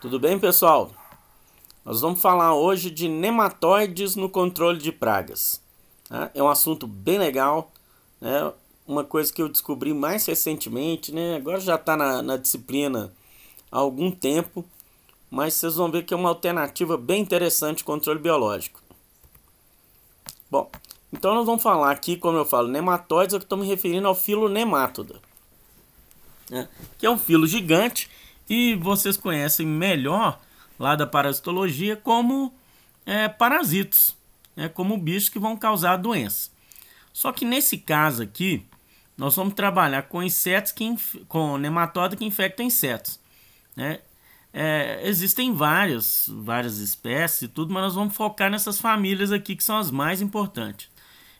Tudo bem, pessoal? Nós vamos falar hoje de nematóides no controle de pragas. Né? É um assunto bem legal, né? uma coisa que eu descobri mais recentemente, né? agora já está na, na disciplina há algum tempo, mas vocês vão ver que é uma alternativa bem interessante de controle biológico. Bom, então nós vamos falar aqui, como eu falo, nematóides, eu estou me referindo ao filo nematoda, né? que é um filo gigante e vocês conhecem melhor lá da parasitologia como é, parasitos, né, como bichos que vão causar doença. Só que nesse caso aqui, nós vamos trabalhar com insetos que com nematóide que infectam insetos. Né? É, existem várias, várias espécies e tudo, mas nós vamos focar nessas famílias aqui que são as mais importantes.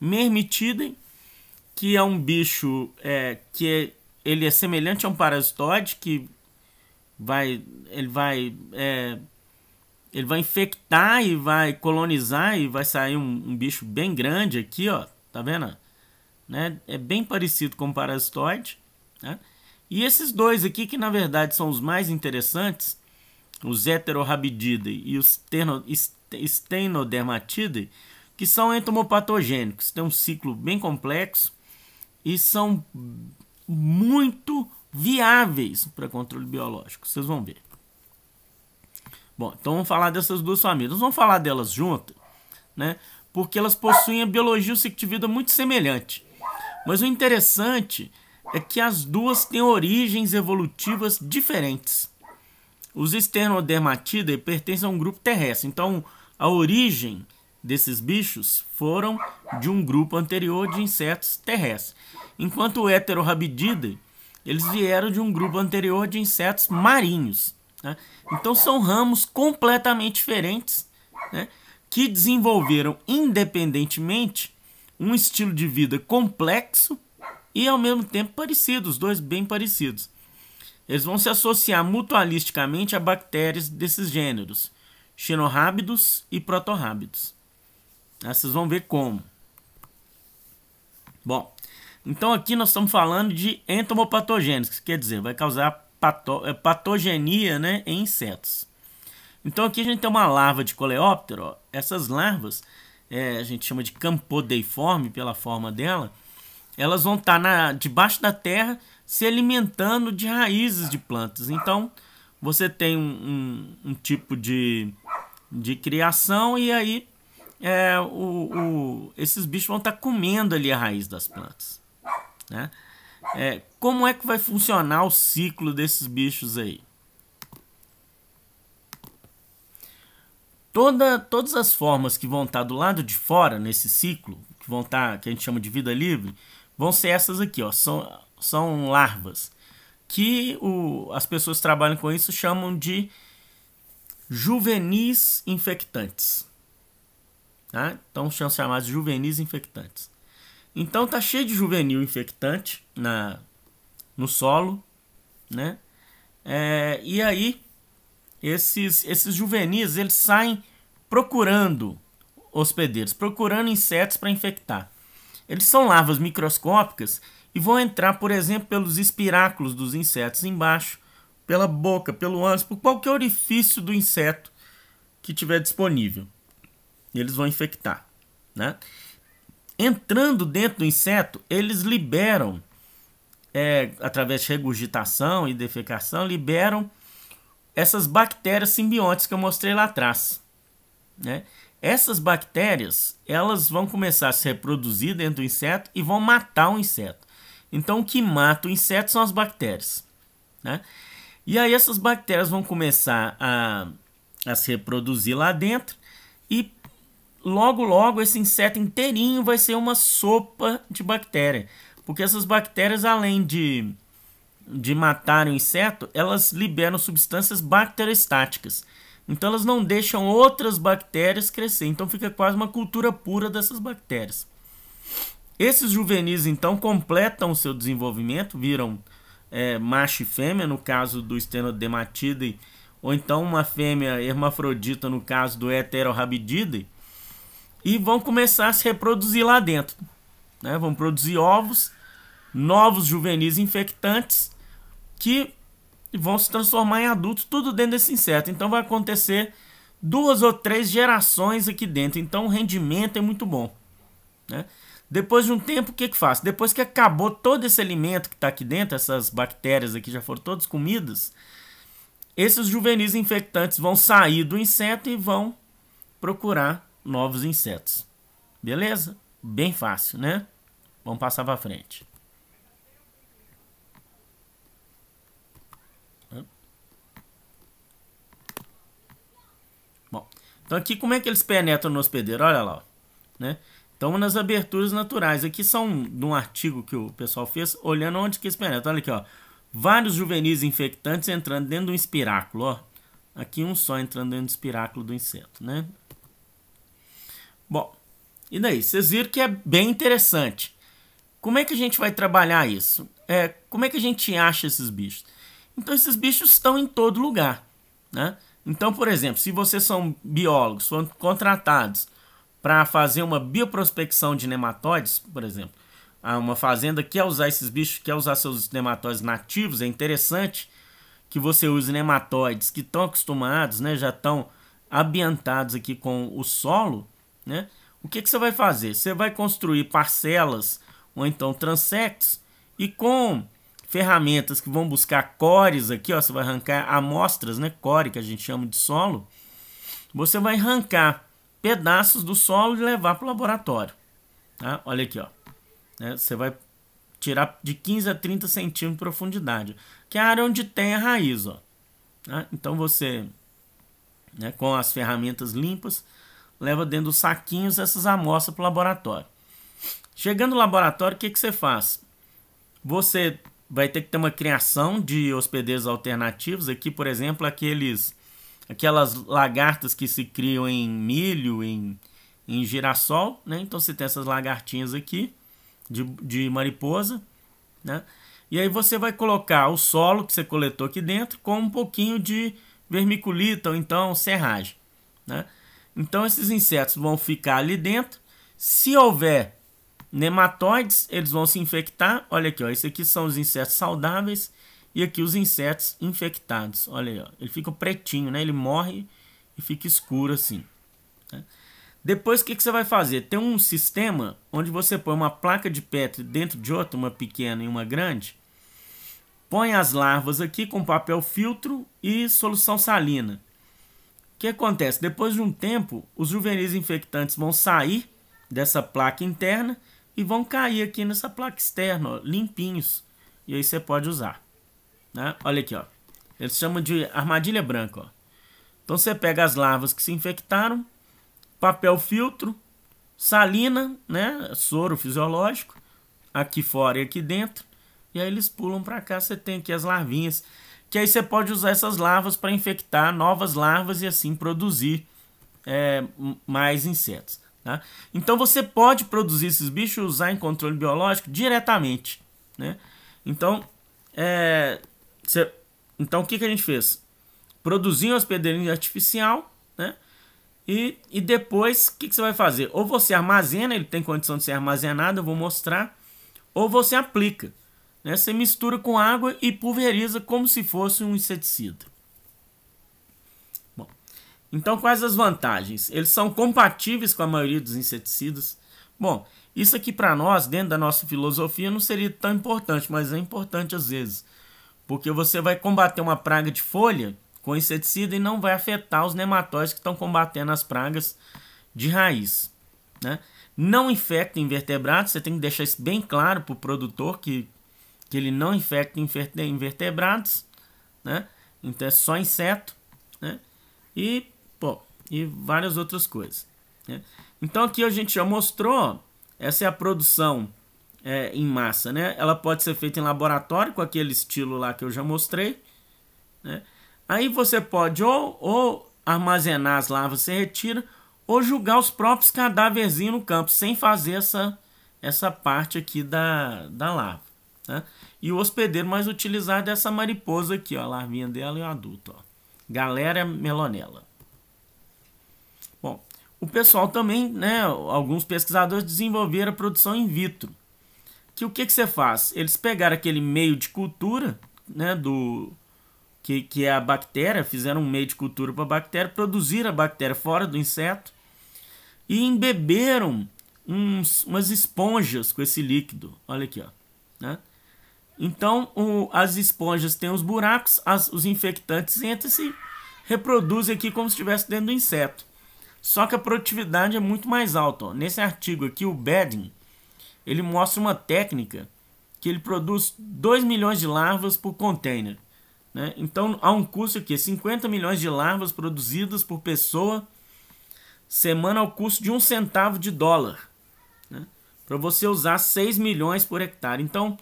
Mermitidem, que é um bicho é, que é, ele é semelhante a um parasitoide que vai, ele vai, é, ele vai infectar e vai colonizar e vai sair um, um, bicho bem grande aqui, ó, tá vendo? Né? É bem parecido com o parasitoide, né? E esses dois aqui, que na verdade são os mais interessantes, os heterorhabididae e os stenodermatidae que são entomopatogênicos, têm um ciclo bem complexo e são muito viáveis para controle biológico. Vocês vão ver. Bom, então vamos falar dessas duas famílias. Vamos falar delas juntas, né? Porque elas possuem a biologia vida muito semelhante. Mas o interessante é que as duas têm origens evolutivas diferentes. Os Sternodermatidae pertencem a um grupo terrestre, então a origem desses bichos foram de um grupo anterior de insetos terrestres. Enquanto o heterorhabididae eles vieram de um grupo anterior de insetos marinhos. Né? Então são ramos completamente diferentes né? que desenvolveram independentemente um estilo de vida complexo e ao mesmo tempo parecidos, os dois bem parecidos. Eles vão se associar mutualisticamente a bactérias desses gêneros, xenorábidos e protorábidos. Vocês vão ver como. Bom, então aqui nós estamos falando de entomopatogênicos, quer dizer, vai causar pato é, patogenia né, em insetos. Então aqui a gente tem uma larva de coleóptero. Ó. Essas larvas, é, a gente chama de campodeiforme pela forma dela, elas vão estar tá debaixo da terra se alimentando de raízes de plantas. Então você tem um, um, um tipo de, de criação e aí é, o, o, esses bichos vão estar tá comendo ali a raiz das plantas. Né? É, como é que vai funcionar o ciclo desses bichos aí? Toda, todas as formas que vão estar do lado de fora nesse ciclo, que vão estar, que a gente chama de vida livre, vão ser essas aqui, ó, são, são larvas, que o, as pessoas que trabalham com isso chamam de juvenis infectantes. Tá? Então são chamados juvenis infectantes. Então tá cheio de juvenil infectante na no solo, né? É, e aí esses esses juvenis eles saem procurando hospedeiros, procurando insetos para infectar. Eles são larvas microscópicas e vão entrar, por exemplo, pelos espiráculos dos insetos embaixo, pela boca, pelo ânus, por qualquer orifício do inseto que tiver disponível. eles vão infectar, né? entrando dentro do inseto, eles liberam, é, através de regurgitação e defecação, liberam essas bactérias simbióticas que eu mostrei lá atrás. Né? Essas bactérias elas vão começar a se reproduzir dentro do inseto e vão matar o inseto. Então, o que mata o inseto são as bactérias. Né? E aí, essas bactérias vão começar a, a se reproduzir lá dentro e logo logo esse inseto inteirinho vai ser uma sopa de bactéria. Porque essas bactérias, além de, de matar o inseto, elas liberam substâncias bacteriostáticas. Então elas não deixam outras bactérias crescer. Então fica quase uma cultura pura dessas bactérias. Esses juvenis então completam o seu desenvolvimento, viram é, macho e fêmea, no caso do estenodematidae, ou então uma fêmea hermafrodita, no caso do Heterorhabdidae e vão começar a se reproduzir lá dentro. Né? Vão produzir ovos, novos juvenis infectantes que vão se transformar em adultos, tudo dentro desse inseto. Então vai acontecer duas ou três gerações aqui dentro. Então o rendimento é muito bom. Né? Depois de um tempo, o que, que faz? Depois que acabou todo esse alimento que está aqui dentro, essas bactérias aqui já foram todas comidas, esses juvenis infectantes vão sair do inseto e vão procurar novos insetos. Beleza? Bem fácil, né? Vamos passar para frente. Bom, então aqui como é que eles penetram no hospedeiro? Olha lá, ó, né? Então nas aberturas naturais. Aqui são de um artigo que o pessoal fez, olhando onde que eles penetram. Olha aqui, ó. Vários juvenis infectantes entrando dentro de um espiráculo, ó. Aqui um só entrando dentro do espiráculo do inseto, né? Bom, e daí? Vocês viram que é bem interessante. Como é que a gente vai trabalhar isso? É, como é que a gente acha esses bichos? Então, esses bichos estão em todo lugar. Né? Então, por exemplo, se vocês são biólogos, foram contratados para fazer uma bioprospecção de nematóides, por exemplo, uma fazenda quer usar esses bichos, quer usar seus nematóides nativos, é interessante que você use nematóides que estão acostumados, né, já estão ambientados aqui com o solo, né? O que, que você vai fazer? Você vai construir parcelas ou então transects e com ferramentas que vão buscar cores aqui, ó, você vai arrancar amostras, né, core que a gente chama de solo, você vai arrancar pedaços do solo e levar para o laboratório. Tá? Olha aqui, ó. Né? Você vai tirar de 15 a 30 centímetros de profundidade, que é a área onde tem a raiz. Ó. Tá? Então você, né, com as ferramentas limpas, leva dentro dos saquinhos essas amostras para o laboratório. Chegando no laboratório, o que, que você faz? Você vai ter que ter uma criação de hospedeiros alternativos. Aqui, por exemplo, aqueles, aquelas lagartas que se criam em milho, em, em girassol. Né? Então você tem essas lagartinhas aqui de, de mariposa. Né? E aí você vai colocar o solo que você coletou aqui dentro com um pouquinho de vermiculita ou então serragem. Né? Então esses insetos vão ficar ali dentro. Se houver nematóides, eles vão se infectar. Olha aqui, ó, esse aqui são os insetos saudáveis e aqui os insetos infectados. Olha aí, ó, ele fica pretinho, né? Ele morre e fica escuro assim. Né? Depois o que, que você vai fazer? Tem um sistema onde você põe uma placa de Petri dentro de outra, uma pequena e uma grande. Põe as larvas aqui com papel filtro e solução salina que acontece? Depois de um tempo, os juvenis infectantes vão sair dessa placa interna e vão cair aqui nessa placa externa, ó, limpinhos. E aí você pode usar. Né? Olha aqui, ó. eles chamam de armadilha branca. Ó. Então você pega as larvas que se infectaram, papel filtro, salina, né? soro fisiológico, aqui fora e aqui dentro. E aí eles pulam para cá, você tem aqui as larvinhas que aí você pode usar essas larvas para infectar novas larvas e assim produzir é, mais insetos. Tá? Então você pode produzir esses bichos e usar em controle biológico diretamente. Né? Então, é, então o que, que a gente fez? Produziu um hospedaria artificial né? e, e depois o que, que você vai fazer? Ou você armazena, ele tem condição de ser armazenado, eu vou mostrar, ou você aplica. Né? Você mistura com água e pulveriza como se fosse um inseticida. Bom, então quais as vantagens? Eles são compatíveis com a maioria dos inseticidas. Bom, isso aqui para nós, dentro da nossa filosofia, não seria tão importante, mas é importante às vezes. Porque você vai combater uma praga de folha com inseticida e não vai afetar os nematóides que estão combatendo as pragas de raiz. Né? Não infecta invertebrados, você tem que deixar isso bem claro para o produtor que que ele não infecta invertebrados, né? Então é só inseto, né? E, pô, e várias outras coisas. Né? Então aqui a gente já mostrou, essa é a produção é, em massa, né? Ela pode ser feita em laboratório, com aquele estilo lá que eu já mostrei, né? Aí você pode ou, ou armazenar as larvas, você retira, ou julgar os próprios cadáveres no campo, sem fazer essa, essa parte aqui da, da larva. Né? E o hospedeiro mais utilizado é essa mariposa aqui, ó, a larvinha dela e o adulto. Ó. Galera melonela. Bom, o pessoal também, né, alguns pesquisadores desenvolveram a produção in vitro. Que o que, que você faz? Eles pegaram aquele meio de cultura, né, do que, que é a bactéria, fizeram um meio de cultura para a bactéria, produziram a bactéria fora do inseto e embeberam uns, umas esponjas com esse líquido. Olha aqui, ó, né? Então, o, as esponjas têm os buracos, as, os infectantes entram e se reproduzem aqui como se estivesse dentro do inseto. Só que a produtividade é muito mais alta. Ó. Nesse artigo aqui, o Bedding, ele mostra uma técnica que ele produz 2 milhões de larvas por container. Né? Então, há um custo aqui, 50 milhões de larvas produzidas por pessoa semana ao custo de um centavo de dólar. Né? Para você usar 6 milhões por hectare. Então,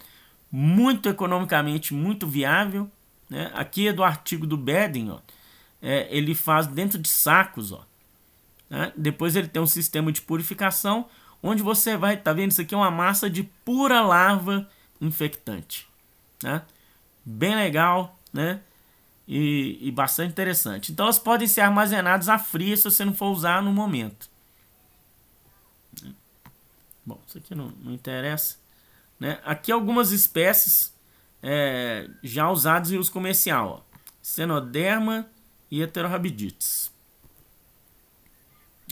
muito economicamente muito viável. Né? Aqui é do artigo do Bedin, ó. É, ele faz dentro de sacos. Ó, né? Depois ele tem um sistema de purificação, onde você vai, tá vendo? Isso aqui é uma massa de pura larva infectante. Né? Bem legal, né? E, e, bastante interessante. Então elas podem ser armazenadas a frio se você não for usar no momento. Bom, isso aqui não, não interessa. Né? Aqui algumas espécies é, já usadas em uso comercial. Ó. Cenoderma e heterorabidites.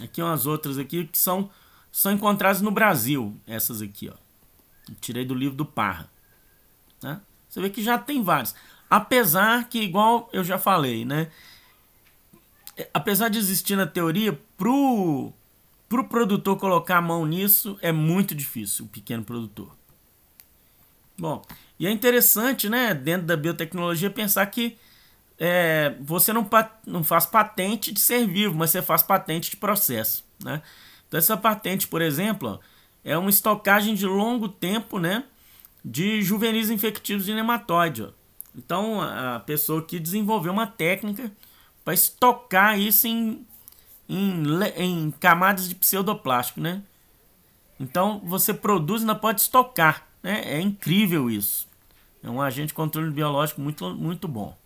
Aqui umas outras aqui que são, são encontradas no Brasil. Essas aqui, ó. tirei do livro do Parra. Tá? Você vê que já tem várias. Apesar que, igual eu já falei, né? É, apesar de existir na teoria, pro, pro produtor colocar a mão nisso é muito difícil, o pequeno produtor. Bom, e é interessante, né, dentro da biotecnologia, pensar que é, você não, não faz patente de ser vivo, mas você faz patente de processo, né? Então essa patente, por exemplo, é uma estocagem de longo tempo, né, de juvenis infectivos de nematóide. Então a pessoa que desenvolveu uma técnica para estocar isso em, em, em camadas de pseudoplástico, né? Então você produz e ainda pode estocar. É, é incrível isso. É um agente de controle biológico muito, muito bom.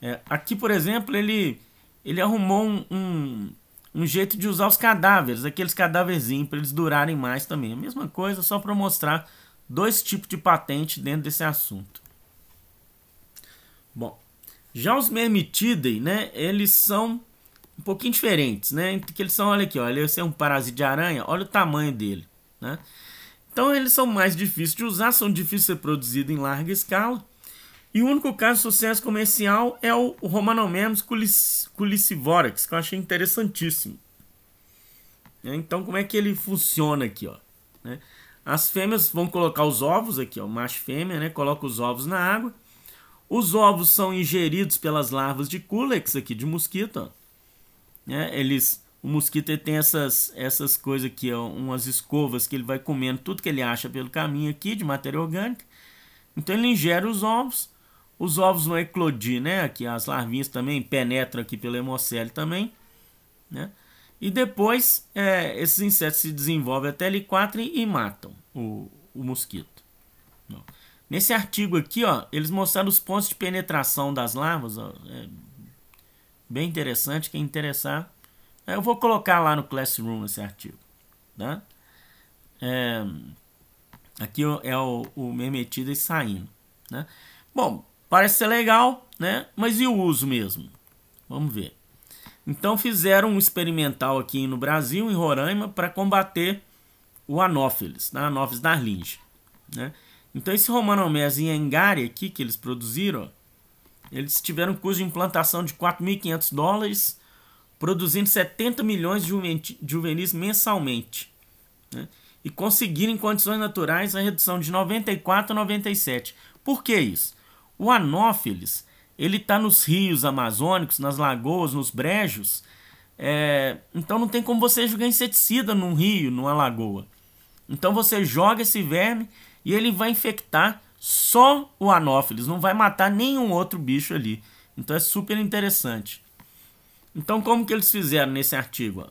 É, aqui, por exemplo, ele, ele arrumou um, um, um, jeito de usar os cadáveres, aqueles cadáverzinhos, para eles durarem mais também. A mesma coisa, só para mostrar dois tipos de patente dentro desse assunto. Bom, já os Mermitidae, né, eles são um pouquinho diferentes, né? que eles são, olha aqui, olha, esse é um parasita de aranha, olha o tamanho dele, né? Então eles são mais difíceis de usar, são difíceis de ser produzidos em larga escala. E o único caso de sucesso comercial é o Romanomemus culicivorax, que eu achei interessantíssimo. Né? Então como é que ele funciona aqui? Ó, né? As fêmeas vão colocar os ovos aqui, ó, macho fêmea, né? coloca os ovos na água. Os ovos são ingeridos pelas larvas de culex aqui de mosquito. Ó, né? Eles o mosquito tem essas, essas coisas aqui, ó, umas escovas que ele vai comendo tudo que ele acha pelo caminho aqui de matéria orgânica. Então ele ingere os ovos, os ovos vão eclodir, né? Aqui as larvinhas também penetram aqui pelo hemocele também, né? E depois é, esses insetos se desenvolvem até L4 e matam o, o mosquito. Né. Nesse artigo aqui, ó, eles mostraram os pontos de penetração das larvas. Ó, é bem interessante, quem interessar é, eu vou colocar lá no Classroom esse artigo. Tá? É, aqui é o, o Mermetidas saindo. Né? Bom, parece ser legal, né? mas e o uso mesmo? Vamos ver. Então fizeram um experimental aqui no Brasil, em Roraima, para combater o anófilis, né? anófilis darlinge. Né? Então esse romanomés e engari aqui que eles produziram, eles tiveram um custo de implantação de 4.500 dólares produzindo 70 milhões de juvenis mensalmente. Né? E conseguir em condições naturais a redução de 94 a 97. Por que isso? O anófilis ele está nos rios amazônicos, nas lagoas, nos brejos. É... então não tem como você jogar inseticida num rio, numa lagoa. Então você joga esse verme e ele vai infectar só o anófilis, não vai matar nenhum outro bicho ali. Então é super interessante. Então, como que eles fizeram nesse artigo?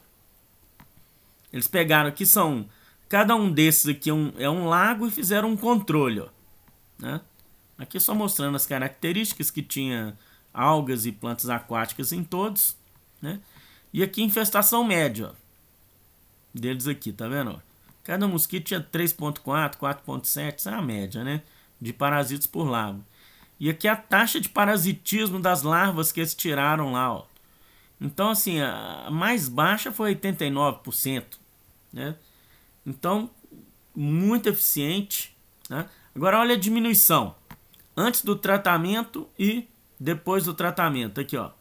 Eles pegaram aqui, são cada um desses aqui é um, é um lago e fizeram um controle. Ó, né? Aqui só mostrando as características que tinha algas e plantas aquáticas em todos. Né? E aqui infestação média ó, deles aqui, tá vendo? Cada mosquito tinha 3.4, 4.7, isso é a média né? de parasitas por larva. E aqui a taxa de parasitismo das larvas que eles tiraram lá. Ó. Então, assim, a mais baixa foi 89%. Né? Então, muito eficiente. Né? Agora, olha a diminuição. Antes do tratamento e depois do tratamento. Aqui, ó.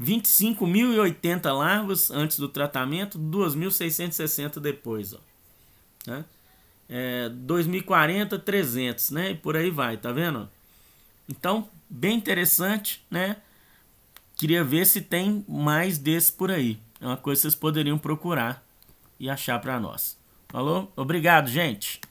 25.080 larvas antes do tratamento, 2.660 depois, ó. Né? É, 2040, 300, né? E por aí vai, tá vendo? Então, bem interessante, né? Queria ver se tem mais desse por aí. É uma coisa que vocês poderiam procurar e achar para nós. Falou? Obrigado, gente!